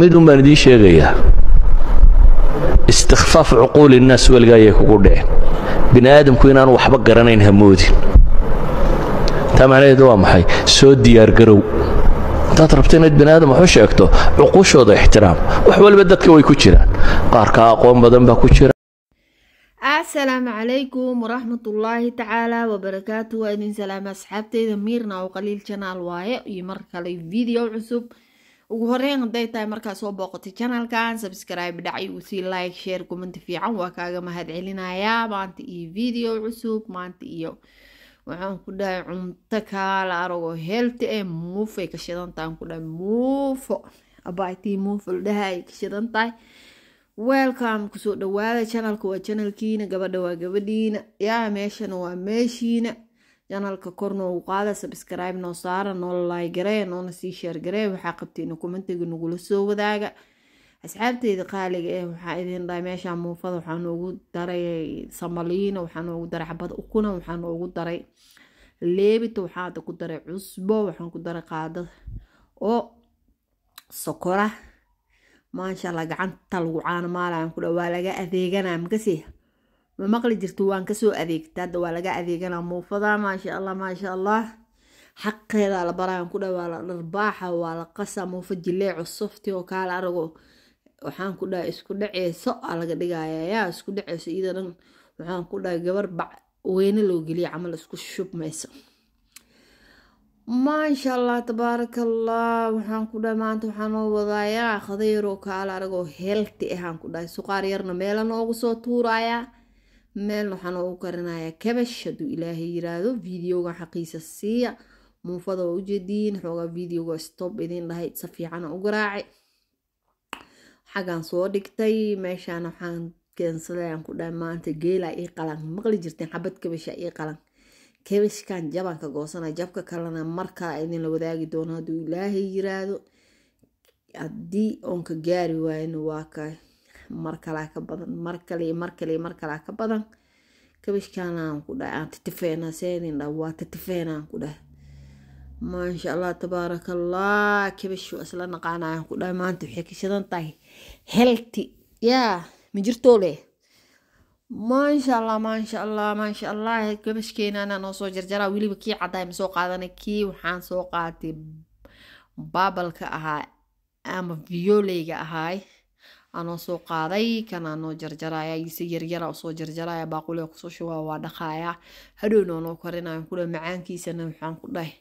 mid baan idiin sheegayaa istikfaaf cuquuli innaas weliga ayay kugu dhiceen bini aadamku inaan waxba garanayn hamoodin taa macnaheedu waa maxay soo diyaargarow intaad rabta inayd bini aadam waxu sheegto cuquushooda ixtiraam wax waliba dadka way ku jiraan qaarkaa aqoon badan baa ku jira asalaamu calaykum waraxmatullaahi tacaalaa wabarakaatu waa idin salaama asxaabteyda miirna oo qaliil janaal waaye iyo mar kale video cusub ugu horeyn haday tahay markaa soo booqotay janalkan sabscribe dhacay usii like share commenti fiican waa kaaga mahad celinayaa maanta iyo video cusub maanta iyo waxaan ku dhahay cunto kaala aragoo heelti ee eh, muufay ka shidantahay ku dhahay muufo abaatii muufo ladhaha ay ka shidan welcome kusoo dhawaada janalka waa janalkiina gabadha waa gabadhiina yaa meeshana waa meeshiina janalka kor noogu qaada sabskribe noo saara noo laygaree noona sii sheergaree waxaa qabteen kumentiga nagula soo wadaaga asxaabteyda qaaliga eh waxaa idin dhahay meesha muufada waxaa noogu daray samaliina waxaa noogu daray xabad ukuna waxaa noogu daray leebita waxaa hadda ku daray cusbo waxaan ku daray qaadada oo sokora maasha allah gacanta lagu caanamaalaya ku dha waa laga adeeganaa makasii ma maqli jirto waan kasoo adeegta hadda waa laga adeegana muufada maasha allah maasha allah xaqeedaa la baraan ku dhaha la dharbaaxa waa la qasa muufa jileeco softi oo kaala arago waxaan ku dhaha isku dhaceyso aa laga dhigaya yaa isku dhaceyso iyada waxaan ku dhaha gabar bac weyne loo geliya camal isku shubmayso maasha allah tabaaraka allah waxaan ku dhaha maanta waxaa wadaayaa khadayaroo kaala aragoo heelti ahaan ku dhahay suqaar yarna meela noogu soo tuurayaa meel waxaan u karinayaa kabash haduu ilaahay yiraahdo videoga xaqiisa siiya muufada oo ujeediin xoogaa videoga stob idiin dhahay sa fiicana u garaaci xaggan soo dhigtay meeshaan waxaan keensaday aan ku dhahay maanta geela ii qalan maqli jirteen xabad kabasha ii qalan kabashkan jabaan ka goosana jabka kalena markaa idinla wadaagi doono hadduu ilaahay yiraahdo haddii oonka gaari waayana waa kaay mar kalaa ka badan mar kale mar kale mar kalaa ka badan kabashkaanaan ku dhaha aan tatifeena seenin dha waa tatifeenaan ku dhaha maasha allah tabaaraka allah kabashu isla naqaanayaan ku dhaha maanta waxay ka shidan tahay helti yaa ma jirtoo leh maasha allah maasha allah maasha allah kabashkeena noo soo jarjaraa weliba kii caddaay ma soo qaadanay kii waxaan soo qaatay baabalka ahaa ama violeyga ahaay aanoo soo qaaday kan aanoo jarjaraya ise yaryara usoo jarjaraya baaqulia kusoo shugaa waa dhaqaaya hadhowna anoo kule macaankiisana waxaan ku dhahay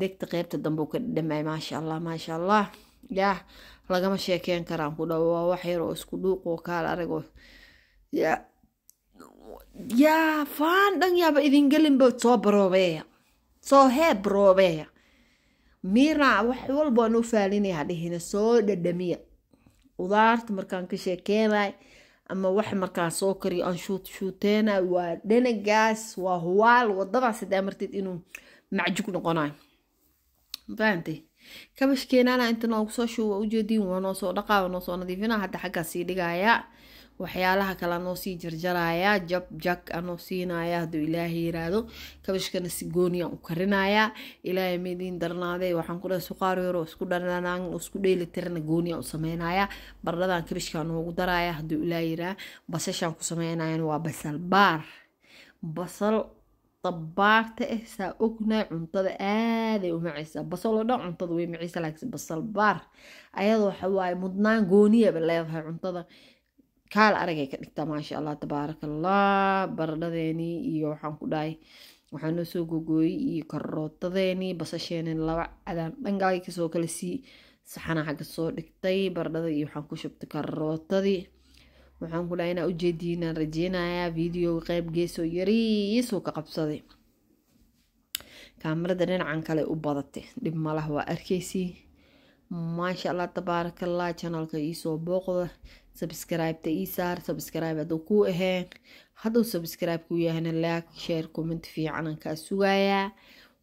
degta qeybta dambe ka dhadhamay maasha allah maasha allah yaah lagama sheekeyn karaan ku dhaho waa wax yar oo isku dhuuqoo kaal aragoo yaa faan dhan yaaba idingelinba soo baroobeeya soo hee baroobeeya miira wax walba anoo faalinaya hadhihina soo dhadhamiya khudaarta markaan ka sheekeynay ama wax markaan soo kariyo aan shuutshuuteynay waa dhanagaas waa huwaal wadadaas hadaa marteed inuu macjug noqonayo mafahamtay kabashkeenana inta noogu soo shuuwa ujeediin waa noo soo dhaqaa waa noo soo nadiifinaa hadda xaggaa sii dhigayaa waxyaalaha kale anoo sii jarjarayaa jab jag anoo siinayaa hadduu ilaahay yiraahdo kabashkana si gooniyaan u karinayaa ilaahay midiin darnaaday waxaan ku dhahay suqaar yaroo isku dhananaan isku dheeli tirana gooniyaan u sameynayaa baradhadan kabashkaan noogu darayaa hadduu ilaahay yiraah basashaan ku sameynayana waa basal baar basal dabaarta ah eh, saa ognahay cuntada aaday u basal oo dhan cuntada way macaysaa laakiin basal baar ayadoo waxa waaye mudnaan gooniyaba ah leedahay cuntada kaal aragay ka dhigtaa maasha allah tabaarakallah allah baradhadeenii iyo waxaan ku dhahay waxaa noo soo gogooyey iyo karootadeenii basasheenii laba cadaan dhangaaga kasoo kala sii saxana xagga soo dhigtay baradhada iyo waxaan ku shubtay karootadii waxaan ku dhahay inaa ujeediinaan rajeynayaa videoga qeyb geesoo yariisuu ka qabsaday kaamarada dhinacan kale u badatay dhib malah waa arkaysii maasha allah tabaarakallah allah janalka iisoo booqda sabscribe-ta ii saar sabskribe hadduu kuu ahee hadduu sabskribe ku yahayna laag sheer comment fiicanan kaa sugayaa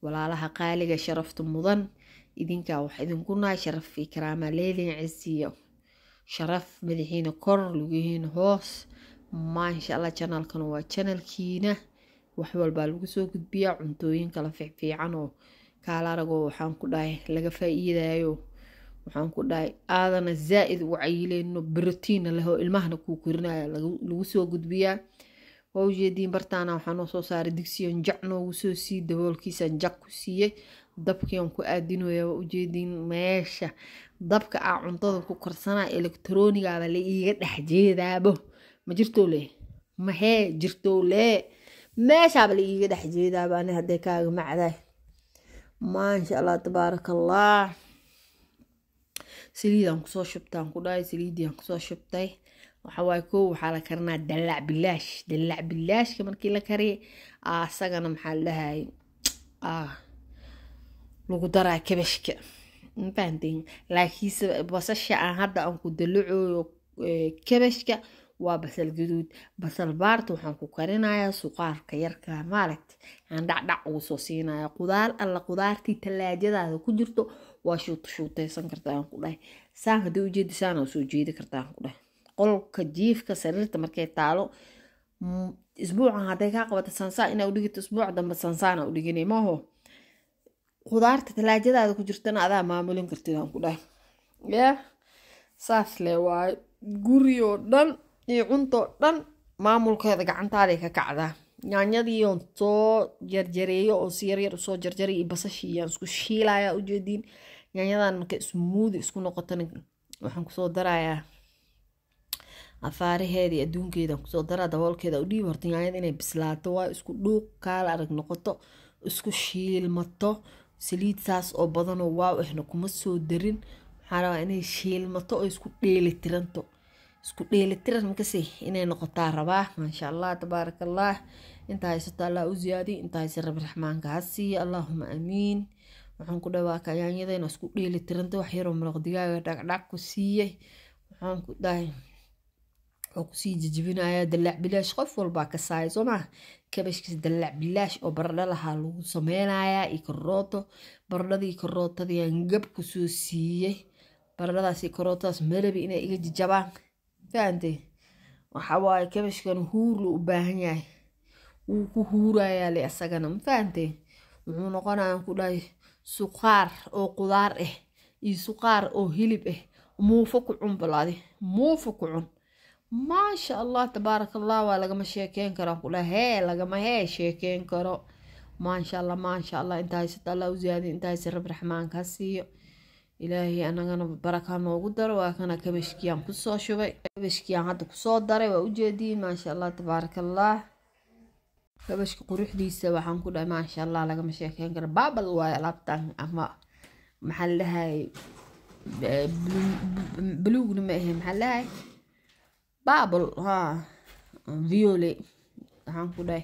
walaalaha qaaliga sharafta mudan idinkaa wax idinku nahay sharaf iyo karaamaa leedin cisiyo sharaf madaxiina kor lugihiina hoos maasha allah janaalkana waa janalkiina wax walbaa lagu soo gudbiyaa cuntooyin kala fiicfiican oo kaala waxaan ku dhahay laga faaiidayo waxaan ku dhahay aadana zaa-id ugu cayileyno barotiinna leh oo ilmahana kuu korinaya lagu soo gudbiyaa waa ujeediin bartaana waxaa soo saaray digsiyon jac noogu soo siiyey daboolkiisaan jac ku siiyey dabkian ku aadinooya waa ujeediin meesha dabka aa cuntada ku korsanaa elektronigaaba la iiga dhex jeedaabo ma jirtow leh maxee jirtow lee meeshaaba la iiga dhex jeedaaba ani hadday kaaga macdahay maasha allah tabaarakallaah saliid aan kusoo shubtay aan ku dhahay saliidiaan kusoo shubtay waxawaaye koo waxaa la karinaa dalac bilaash dalac bilaashka markii la kariya asagana maxaa la dhahay lagu daraa kabashka mafahanteen laakiinse basasha aan hadda aan ku dalacooyo kabashka waa basal gaduud basal baarta waxaan ku karinayaa suqaarka yarka maaragta aan dhacdhac ugu soo siinaya qudaar alla qudaartii tallaajadaada ku jirto waa shuutashuutaysan kartaa ku dhahay saan haddii ujeedi saana jeedi kartaa ku dhahay qolka jiifka sariirta markay taalo mm, isbuucan hadday kaa qabata sansaa inaa udhigito isbuuc dambe sansaana udhiganay maaho qudaarta tallaajadaada ku jirtana adaa maamulin kartid aan ku dhahay ya saas le waayo guri oo dhan iyo cunto dhan maamulkeeda gacantaada ka kacdaa yaanyadiion soo jarjareeyo oo si yaryar usoo jarjaray iyo basashii isku shiilaya ujeediin yaanyadan marka ismuudi isku noqotana waxaan kusoo darayaa afaaraheeda iyo kusoo daraa daboolkeeda u horta yaanyada inay bislaato waa isku dhuuq kaala arag noqoto isku shiilmato saliid saas oo badanoo waaw ahna kuma soo darin waxaa rabaa inay shiilmato oo isku dheeli tiranto isku dheelitiran makase inay noqotaa rabaa maasha allah tabaaraka allah inta haysato allah u ziyaadi inta haysa rabi raxmaanka ha siiya allaahuma aamiin ku dhawaaka yaanyada inaa isku dheelitiranta waxyaroo maraq digaaga dhagdhag ku siiyey waxaan ku dhahay wuxuu kusii jijibinayaa dallaac bilaash qof walbaa ka saaya soo maah kabashkiis dallaac bilaash oo baradho lahaa lagu sameynayaa iyo karooto baradhadii karootadii aan gab kusoo siiyey baradhadaas iyo karootadaas malabi inay iga jijabaan fahamtay waxa waaye kabashkan huur lu u baahan yahay wuu ku huurayaale asagana ma fahamtay wuxuu noqonayaa ku dhahay suqaar oo qudaar ah iyo suqaar oo hilib ah eh. muufo ku cun balaade muufo ku cun maasha allah tabaaraka allah waa lagama sheekeyn karo ku dhaha hee lagama hee sheekeyn karo maasha allah maasha allah intaa haysata allah u ziyaadiyo intaa haysa rab raxmaan ka siiyo ilaahay anagana baraka noogu daro waa kana kabashkiyaan kusoo shubay kabashkiyaan hadda kusoo daray waa ujeediin maasha allah tabaarakallah kabashka quruxdiisa waxaan ku dhahay maasha allah lagama sheekeyn karo baabal waayo alaabtan ama maxaa ladhahay buluugna ma ahe maxaa ladhahay baabal ha viole waxaan ku dhahay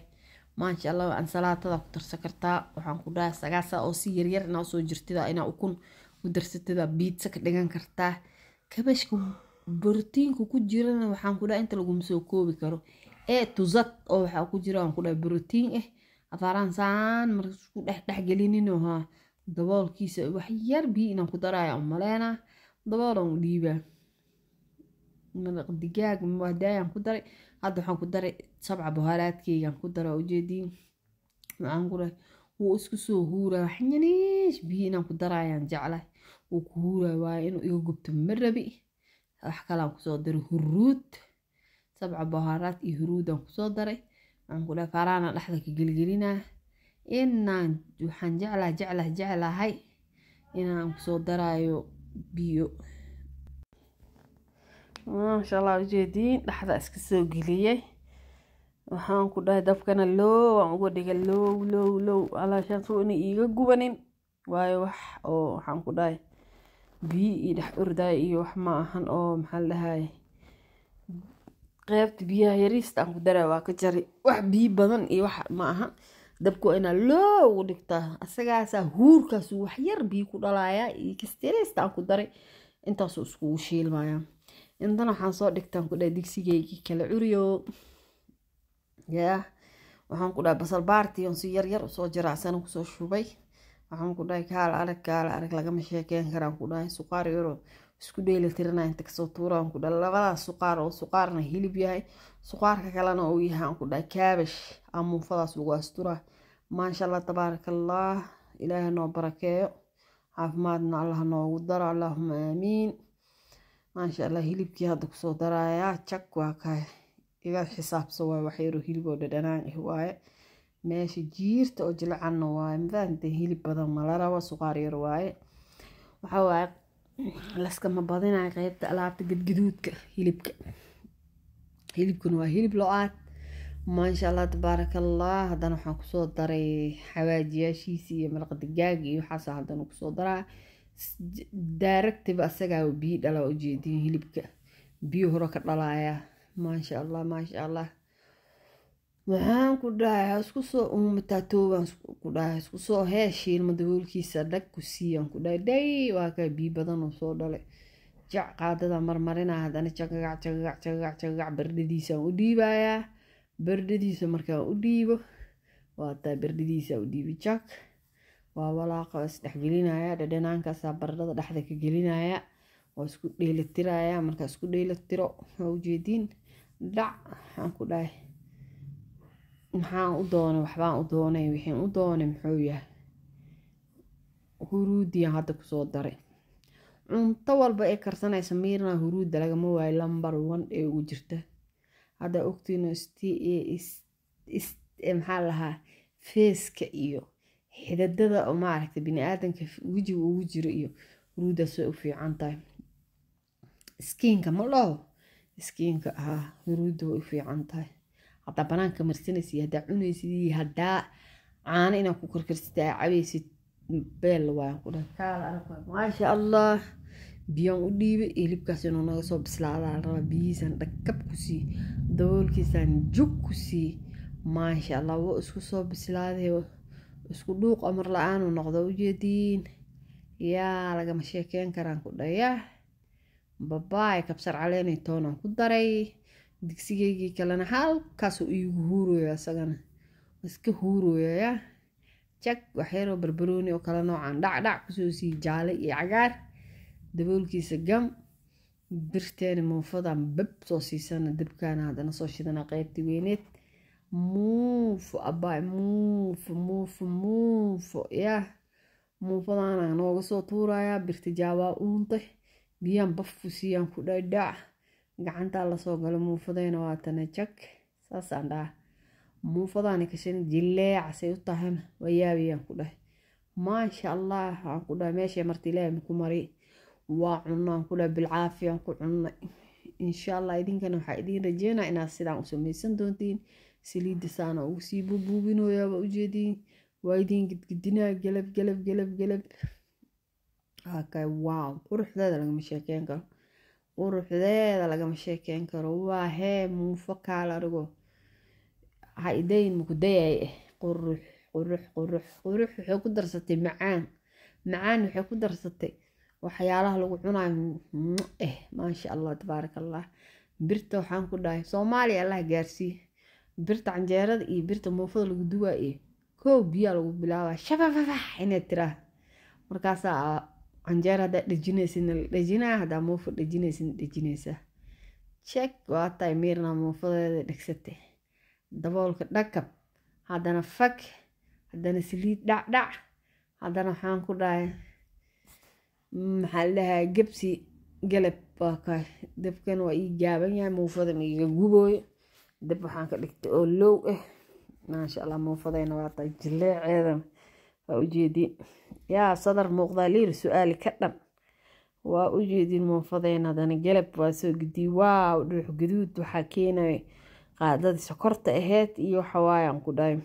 maasha allah ansalaatadaa ku tarsan kartaa waxaan ku dhahay sagaasaa oo si yaryar usoo jirtida inaa ukun isku darsatida biidsa ka dhigan kartaa kabashka borotiinku ku jirana waxaan kudhaha inta laguma soo koobi karo ee tuzad oo waxaa ku jira waan kudhaha borotiin ah eh. afaaraan saan marka isku dhexdhexgelinino haa daboolkiisa waxyar biyo inaan ku daraya umaleynaa daboolan u dhiibaa maraq digaag madaayaan ku daray hadda waxaan ku daray sabca boharaadkeygaan ku daray ujeediin waxaan ku wuu isku soo huuraa wax yaniish inaan ku darayaan jeclahay wuu ku huuray waayo inuu iga gubto ma rabi wax kalaan kusoo daray huruud sabca boharaad iyo huruudaan kusoo daray waxaan ku dhaha faaraana dhexda ka gelgelinaa inaan waxaan jeclaa jeclaa jeclahay inaan kusoo daraayo biyo maasha allah ujeediin dhexda iska soo geliyey waxaan ku dhahay dabkana low aan uga dhiga low low low alaashaan suu inay iiga gubanin waayo wax oo waxaan ku dhahay biyo iyo dhex ordaayo iyo wax ma ahan oo maxaa la dhahaye qaybta biyaha yariista aan ku daraa waa ka jari wax biyo badan iyo wax ma ahan dabka waa inaa loogu dhigtaa asagaasaa huurkaasu waxyar biyo ku dhalaaya iyo kastireesta aan ku daray intaasuu iskugu shiilmaya intana waxaan soo dhigtaan ku dhaha digsigeygii kale curiyo yaa waxaan ku dhaha basal baartii oon si yaryar usoo jaraacsan kusoo shubay waxaan ku dhahay kaala arag kaal arag lagama sheekeyn karaan ku dhahay suqaar yaro isku dheyla tirana inta kasoo ku dhahay labadaas suqaar oo suqaarna hilib yahay suqaarka kalena uu yahay aan ku dhahay kaabash amuufadaas lagu astura maasha allah tabaaraka allah ilaahay noo barakeeyo caafimaadna allah noogu daro allaahuma aamiin maasha allah hilibkii hadda kusoo darayaa jag waa ka iga xisaabsan waay wax hilib oo dhadhanaan ah waaye meesha jiirta oo jilcanna waaye mafahamtay hilib badan malarabo suqaar yar waaye waxaa waaye laskama badinayo qeybta alaabta gadgaduudka hilibka hilibkuna waa hilib lo-aad maasha allah tabaaraka allah haddana waxaan kusoo daray xawaajiyaashiisi iyo maraqa digaaga iyo waxaasa haddana kusoo daraa directive asagaa biyo dhala ujeedin hilibka biyo hore ka dhalaaya maasha allah maasha allah waxaan ku dhahay hasku soo ummataa toobaan ku dhahay hasku soo heeshiilma daboolkiisa dhag ku siiyaan ku dhahay dhay waa kaa biyi badanuu soo dhalay jac qaadada marmarinaa haddana jagagac jagagac jagagac jagagac bardhadiisaan u dhiibayaa bardhadiisa markaan u dhiibo waataa bardhadiisaa u dhiibi jag waa walaaqo isdhexgelinaya dhadhanaankaasa bardhada dhexda ka gelinaya waa isku dheelitirayaa markaa isku dheelitiro waa ujeediin dhac maxaan ku dhahay maxaan u doonay waxbaan u doonay waxaan u doonay muxuu yahay huruudiyan hadda kusoo daray cunto walba ee karsanaysa miirna huruudda lagama waayo lambar one ee ugu jirta hadda ogtiino maxaa lahaa feeska iyo xidadada maaragta biniaadanka wejiga ugu jiro iyo huruuddaas way u fiican tahay skiinka ma dhaho skiinka ah huruudda way u fiican tahay hadaa banaanka marsanaysid hadaa cunaysid hadaa caano inaa ku karkarsid aa cabaysid beel maasha allah biyaan u dhiibay hilibkaas inuu naga soo bislaada rabaa biyihiisaan dhagkab ku sii daboolkiisaan jug ku sii maasha allah wo isku soo bislaada isku dhuuq amar la-aanu noqdo ujeediin yaa lagama sheekeyn karaan ku dhayaa babaay kabsar caleenay toonaan ku daray digsigeygii kalena halkaasuu iigu huurooya isagana iska huurooyayaa jag waxyaroo barbarooni oo kale noocaan dhacdhac kusoo sii jaale iyo cagaar daboolkiisa gam birteeni muufadaan bab soo siisana dabkaana haddana soo shidana qaybtii weyneed muufo abaay muufo muufo muufo yaah muufadaana nooga soo tuurayaa jaabaa uuntay biyaan bafu siiyaan ku dhadhac gacantaa lasoo galo muufadayna waa tana jag saasaan dhaha muufadaani kashan jileecasay u tahayna waa ku dhahay maasha allah e waxaan ku dhahay meeshay marta ilaahay ku mari waa cunaan ku dhahay bilcaafiyaan ku cunnay insha allah idinkana waxaa idiin rajeynaa inaad sidaan u samaysan doontiin saliidda saana ugu sii buubuubinoyaaba ujeediin waa idiin gidgidinaa gelab gelab gelab gelab waaw quruxdeeda lagama sheekeyn karo quruxdeeda lagama sheekeyn karo waa hee muufo kaalarigo haidayn mukudayay ah qurux qurux qurux qurux waxay ku darsatay macaan macaan waxay ku darsatay waxyaalaha lagu cunayo eh maasha allah tabaarak allah birta waxaan ku dhahay soomaaliya allah gaarsiiye birta canjeerada iyo birta muufada lagu duwaaye koo biyaa lagu bilaabaa shafafafax inaad tiraa markaasaa canjeer haddaad dhajinaysidna la dhajinaya haddaa muufo dhajinaysina dhajinaysaa jeeg waa tahay miirna muufadeeda dhegsatay daboolka dhakab haddana fag haddana saliid dhacdhac haddana waxaan ku dhahay maxaa ladhahaa gebsi galab waa ka dabkan waa ii gaaban yahay muufada maiga gubooyo dab waxaan ka dhigtay oo low ah eh. maasha allah muufadayna waa tahay jileeceeda waa ujeedii yaa sadar muuqdaa liir su-aali ka dhan waa u jeedin muunfadeenadani galab waa soo gudii waaw dhuux guduud waxaa keenaya qaadadii sokorta aheyd iyo xawaayaan ku dhahay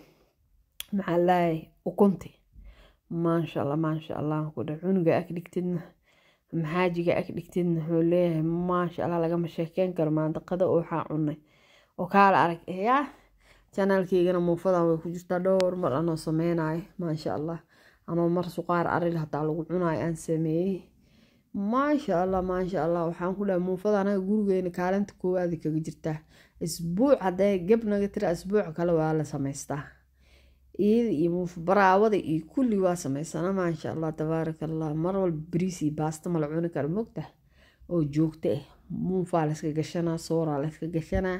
maxaa laayay ukunti maasha allah maasha allah ku dhahay cunuga ag dhigtidna maxaajiga ag dhigtidna wuxuu leeyahay maasha allah lagama sheekeyn karo maandaqada waxaa cunay oo kaala arag eh, yaa janaalkeygana muunfadan way ku jirtaa dhowr mar anoo sameynayo maasha allah ama mar suqaar aril hataa lagu cunaayo aan sameeyey maasha allah maasha allah waxaan ku dhahay muufada anaga gurigeena kaalinta koowaada kaga jirtaa isbuuc haddee gab naga tira isbuuc kale waa la samaystaa iyada iyo muufo baraawada iyo kulli waa samaysana maasha allah tabaarak allah mar walba bariis iyo baasta ma la cuni kara mogta oo joogto ah eh. muufaa layska gashanaa sooraa layska gashanaa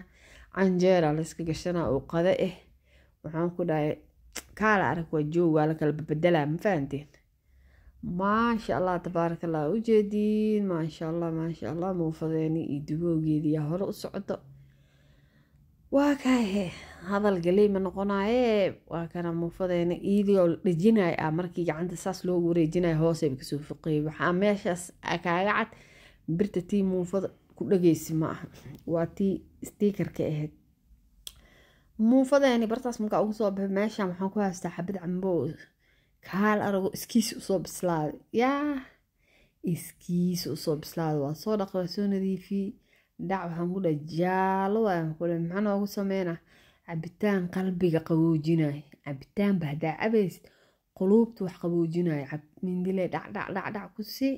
canjeeraa layska gashanaa oo qada ah eh. waxaan ku dhahay kaala arag waa joog waa lakala babadalaa ma fahanteen maasha allah tabaaraka allah ujeediin maasha allah maasha allah muufadeeni iyo duboogeediyaa hore u socoto waa kaahe hadal galey ma noqonaaye waa kana muufadeena iidioo la dhejinayo ah markii gacanta saas loogu wareejinayo hooseba kasoo foqeeyay waxaa meeshaas ah kaaga cad birta tii muufada ku dhageysi ma ah waa tii stikarka aheyd muufadani bartaas markaa ugu soo baxay meeshan waxaan ku haystaa xabad cambo kaal arago iskiis usoo bislaaday yaa iskiis usoo bislaaday waa soo dhaqi waa soo nadiifiye dhac waxaan ku dhaha jaalo waayaan maxaa noogu sameyna cabitaan qalbiga qaboojinaya cabitaan ba haddaa cabaysid quluubta wax qaboojinaya cab mindile dhacdhac dhacdhac ku si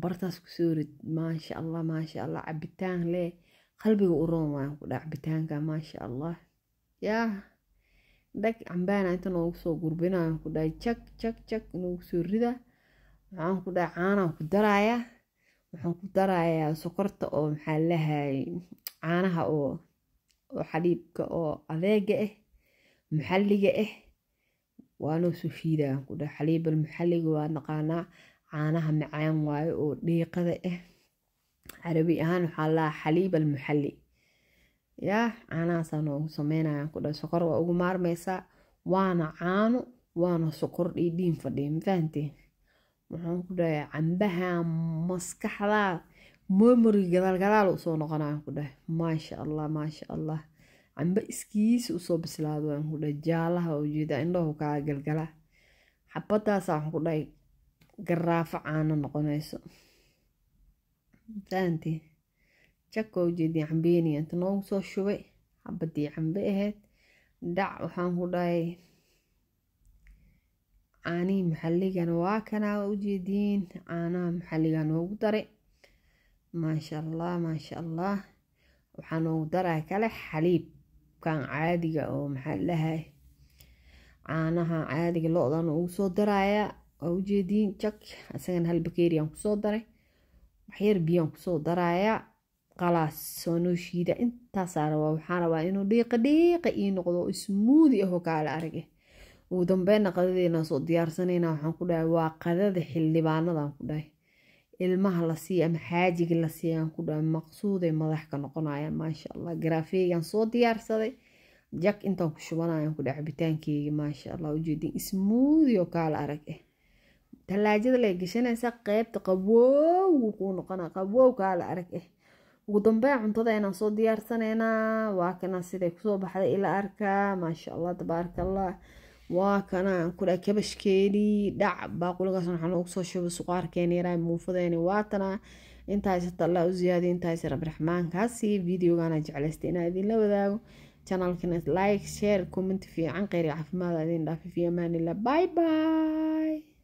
bartaas kusoo rid maasha allah maasha allah cabitaan le qalbiga u roon ku dhaha cabitaanka maasha allah yaa dhag cambaana inta noogu soo gurbina ku dhahay jag jag jag noogu soo rida maxaan ku dhahay caanaan ku darayaa waxaan ku darayaa sokorta oo maxaa lahay caanaha oo oo xadhiibka oo adeega ah eh, muxalliga ah eh. waanoo soo shiidaan ku dhahay xaliibal muxalliga waa naqaanaa caanaha macaan waayo oo dhiiqada ah eh. carabi ahaan waxaa lahaa xaliibal muxalli yaa caanahaasaan ugu sameynayaan ku dha sokor waa ugu maarmaysaa waana caano waana sokor dhiidhiin fadhiya mafahanteen waxaan ku dhahay cambaha maskaxdaa memory gadaal gadaal usoo noqonayaan ku dhahay maasha allah maasha allah cambe iskiisa usoo bislaado waan ku dhahay jaalaha oo indhahu kaa galgala xabadaasa waxaan ku dhahay garaafo caano noqonayso mafahanteen jakow jeedin cambeeni inta noogu soo shubay xabadii cambe ahayd dhac waxaan ku dhahay caanihii maxalligana waa kanaa ujeediin caanaha maxalligaa noogu daray maasha allah maasha allah waxaa noogu daraa kale xaliibkan caadiga oo maxaa dhahay caanaha caadiga lo-dana ugu soo daraya waa ujeediin jak isagana hal bakeeriyan kusoo daray waxyar biyaan kusoo daraayaa khalaas waa noo shiida intaasaa rabaa waxaan rabaa inuu dhiiqa dhiiqa ii noqdo oo ismuudi ah oo kaala arag ugu dambeynna qadadeena soo diyaarsanayna waxaan ku dhahay waa qadada xildhibaanadaan ku dhahay ilmaha la siiya ama xaajiga la siiya aan ku dhahay maqsuuday madax ka noqonayaan maasha allah garaafeegaan soo diyaarsaday jak intaan ku shubanayaan ku dhahay cabitaankeygii maasha allah ujeedin ismuudi oo kaala arag ah talaajada lay gashanaysa qeybta qabowgu kuu noqona qabow kaala arag ah ugu dambeyn cuntada inaan soo diyaarsanaynaa waa kana siday kusoo baxday ila arka maasha allah tabaarakallah waa kana aan ku dhaha kabashkeedii dhac baaquligaasna waxaan ugu soo shubay suqaarkeeni yaraa muufadeeni waatana intaasita allah u ziyaadiyo intaasi rabraxmaankaasi videogana jeclaystay inaa idinla wadaago janalkana like share comment fiican qeyri caafimaada idin dhaafi fi bye bye